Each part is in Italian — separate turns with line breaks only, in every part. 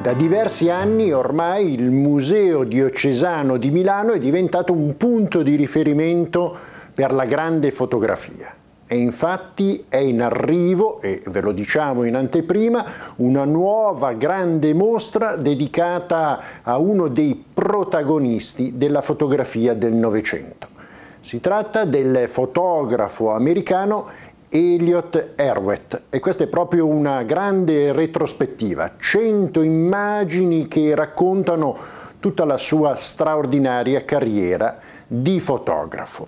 Da diversi anni ormai il Museo Diocesano di Milano è diventato un punto di riferimento per la grande fotografia. E infatti è in arrivo, e ve lo diciamo in anteprima, una nuova grande mostra dedicata a uno dei protagonisti della fotografia del Novecento. Si tratta del fotografo americano Elliot Erwet e questa è proprio una grande retrospettiva, 100 immagini che raccontano tutta la sua straordinaria carriera di fotografo.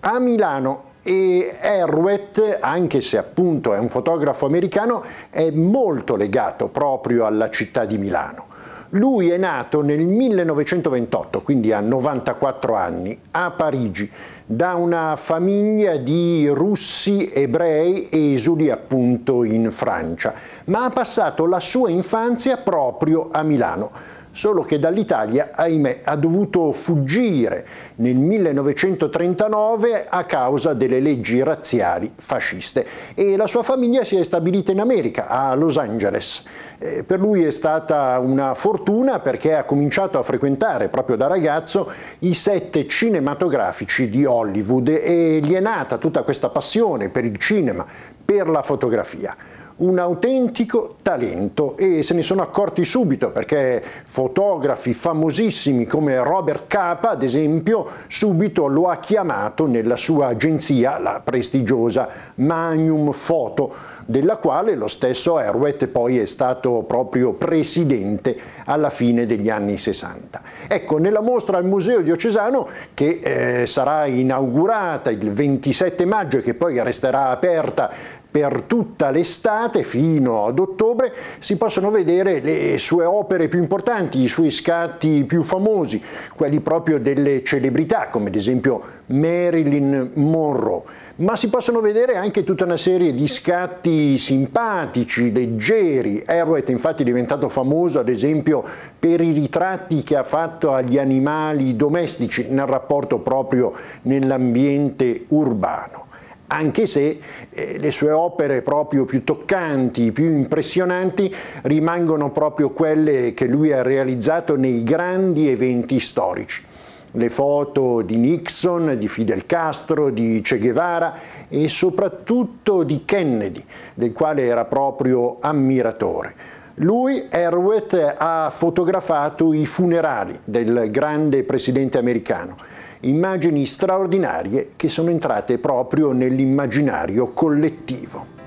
A Milano e Erwet, anche se appunto è un fotografo americano, è molto legato proprio alla città di Milano. Lui è nato nel 1928, quindi a 94 anni, a Parigi, da una famiglia di russi ebrei esuli appunto in Francia, ma ha passato la sua infanzia proprio a Milano solo che dall'Italia, ahimè, ha dovuto fuggire nel 1939 a causa delle leggi razziali fasciste e la sua famiglia si è stabilita in America, a Los Angeles. Eh, per lui è stata una fortuna perché ha cominciato a frequentare proprio da ragazzo i set cinematografici di Hollywood e gli è nata tutta questa passione per il cinema, per la fotografia un autentico talento e se ne sono accorti subito perché fotografi famosissimi come Robert Capa, ad esempio, subito lo ha chiamato nella sua agenzia, la prestigiosa Magnum Photo, della quale lo stesso Erwet poi è stato proprio presidente alla fine degli anni 60. Ecco, nella mostra al Museo Diocesano, che eh, sarà inaugurata il 27 maggio e che poi resterà aperta per tutta l'estate fino ad ottobre si possono vedere le sue opere più importanti, i suoi scatti più famosi, quelli proprio delle celebrità come ad esempio Marilyn Monroe, ma si possono vedere anche tutta una serie di scatti simpatici, leggeri. Erwet infatti è diventato famoso ad esempio per i ritratti che ha fatto agli animali domestici nel rapporto proprio nell'ambiente urbano anche se eh, le sue opere proprio più toccanti, più impressionanti, rimangono proprio quelle che lui ha realizzato nei grandi eventi storici le foto di Nixon, di Fidel Castro, di Che Guevara e soprattutto di Kennedy, del quale era proprio ammiratore. Lui, Erwet, ha fotografato i funerali del grande presidente americano immagini straordinarie che sono entrate proprio nell'immaginario collettivo.